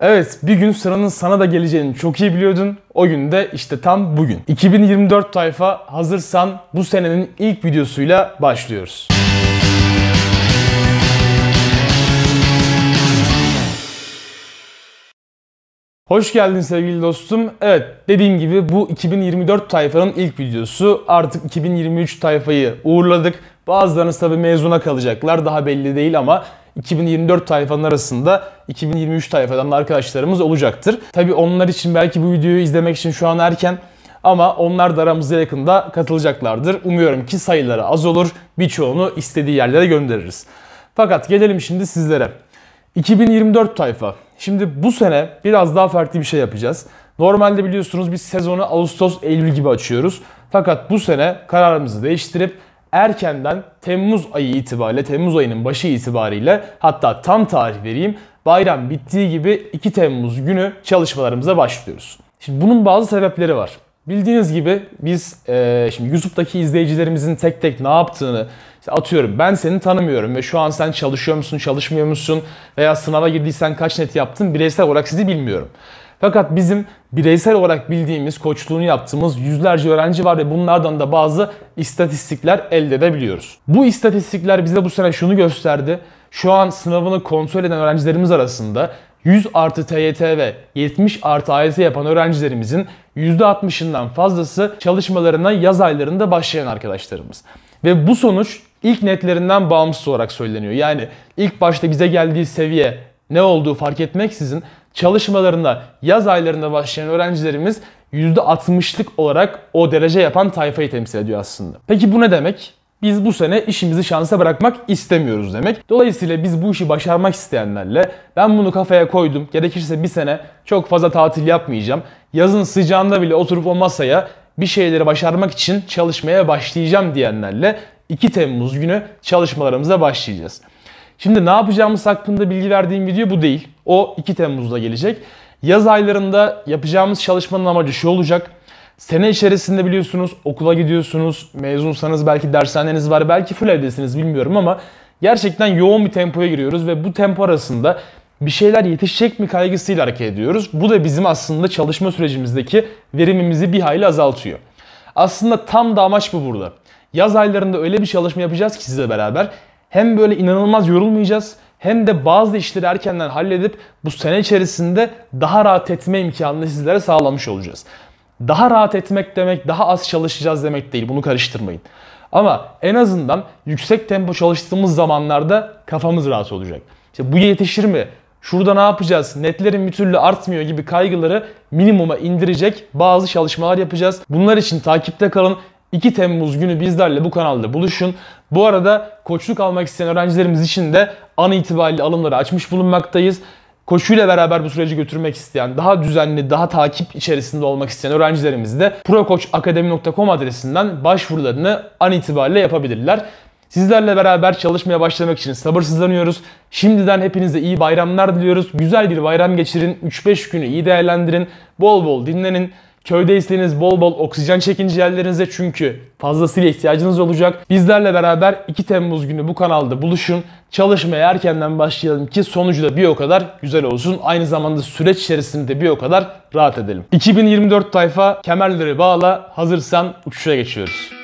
Evet bir gün sıranın sana da geleceğini çok iyi biliyordun. O gün de işte tam bugün. 2024 tayfa hazırsan bu senenin ilk videosuyla başlıyoruz. Hoş geldin sevgili dostum. Evet dediğim gibi bu 2024 tayfanın ilk videosu. Artık 2023 tayfayı uğurladık. Bazılarınız tabi mezuna kalacaklar daha belli değil ama 2024 tayfanın arasında 2023 tayfadan da arkadaşlarımız olacaktır. Tabi onlar için belki bu videoyu izlemek için şu an erken ama onlar da aramızda yakında katılacaklardır. Umuyorum ki sayıları az olur. Birçoğunu istediği yerlere göndeririz. Fakat gelelim şimdi sizlere. 2024 tayfa. Şimdi bu sene biraz daha farklı bir şey yapacağız. Normalde biliyorsunuz biz sezonu Ağustos, Eylül gibi açıyoruz. Fakat bu sene kararımızı değiştirip erkenden Temmuz ayı itibariyle, Temmuz ayının başı itibariyle hatta tam tarih vereyim. Bayram bittiği gibi 2 Temmuz günü çalışmalarımıza başlıyoruz. Şimdi bunun bazı sebepleri var. Bildiğiniz gibi biz e, şimdi YouTube'daki izleyicilerimizin tek tek ne yaptığını işte atıyorum ben seni tanımıyorum ve şu an sen çalışıyor musun çalışmıyor musun veya sınava girdiysen kaç net yaptın bireysel olarak sizi bilmiyorum. Fakat bizim bireysel olarak bildiğimiz, koçluğunu yaptığımız yüzlerce öğrenci var ve bunlardan da bazı istatistikler elde edebiliyoruz. Bu istatistikler bize bu sene şunu gösterdi. Şu an sınavını kontrol eden öğrencilerimiz arasında 100 artı TYT ve 70 artı AYT yapan öğrencilerimizin %60'ından fazlası çalışmalarına yaz aylarında başlayan arkadaşlarımız. Ve bu sonuç ilk netlerinden bağımsız olarak söyleniyor. Yani ilk başta bize geldiği seviye ne olduğu fark etmeksizin Çalışmalarında yaz aylarında başlayan öğrencilerimiz %60'lık olarak o derece yapan tayfayı temsil ediyor aslında. Peki bu ne demek? Biz bu sene işimizi şansa bırakmak istemiyoruz demek. Dolayısıyla biz bu işi başarmak isteyenlerle ben bunu kafaya koydum. Gerekirse bir sene çok fazla tatil yapmayacağım. Yazın sıcağında bile oturup o masaya bir şeyleri başarmak için çalışmaya başlayacağım diyenlerle 2 Temmuz günü çalışmalarımıza başlayacağız. Şimdi ne yapacağımız hakkında bilgi verdiğim video bu değil. O 2 Temmuz'da gelecek. Yaz aylarında yapacağımız çalışmanın amacı şu olacak. Sene içerisinde biliyorsunuz okula gidiyorsunuz, mezunsanız belki dershaneniz var, belki full evdesiniz bilmiyorum ama gerçekten yoğun bir tempoya giriyoruz ve bu tempo arasında bir şeyler yetişecek mi kaygısıyla hareket ediyoruz. Bu da bizim aslında çalışma sürecimizdeki verimimizi bir hayli azaltıyor. Aslında tam da amaç bu burada. Yaz aylarında öyle bir çalışma yapacağız ki size beraber hem böyle inanılmaz yorulmayacağız hem de bazı işleri erkenden halledip bu sene içerisinde daha rahat etme imkanını sizlere sağlamış olacağız. Daha rahat etmek demek daha az çalışacağız demek değil. Bunu karıştırmayın. Ama en azından yüksek tempo çalıştığımız zamanlarda kafamız rahat olacak. İşte bu yetişir mi? Şurada ne yapacağız? Netlerin bir türlü artmıyor gibi kaygıları minimuma indirecek bazı çalışmalar yapacağız. Bunlar için takipte kalın. 2 Temmuz günü bizlerle bu kanalda buluşun. Bu arada koçluk almak isteyen öğrencilerimiz için de an itibariyle alımları açmış bulunmaktayız. Koşuyla beraber bu süreci götürmek isteyen, daha düzenli, daha takip içerisinde olmak isteyen öğrencilerimiz de prokoçakademi.com adresinden başvurularını an itibariyle yapabilirler. Sizlerle beraber çalışmaya başlamak için sabırsızlanıyoruz. Şimdiden hepinize iyi bayramlar diliyoruz. Güzel bir bayram geçirin. 3-5 günü iyi değerlendirin. Bol bol dinlenin. Köydeyseniz bol bol oksijen çekin ciğerlerinize çünkü fazlasıyla ihtiyacınız olacak. Bizlerle beraber 2 Temmuz günü bu kanalda buluşun. Çalışmaya erkenden başlayalım ki sonucu da bir o kadar güzel olsun. Aynı zamanda süreç içerisinde bir o kadar rahat edelim. 2024 tayfa kemerleri bağla hazırsan uçuşa geçiyoruz.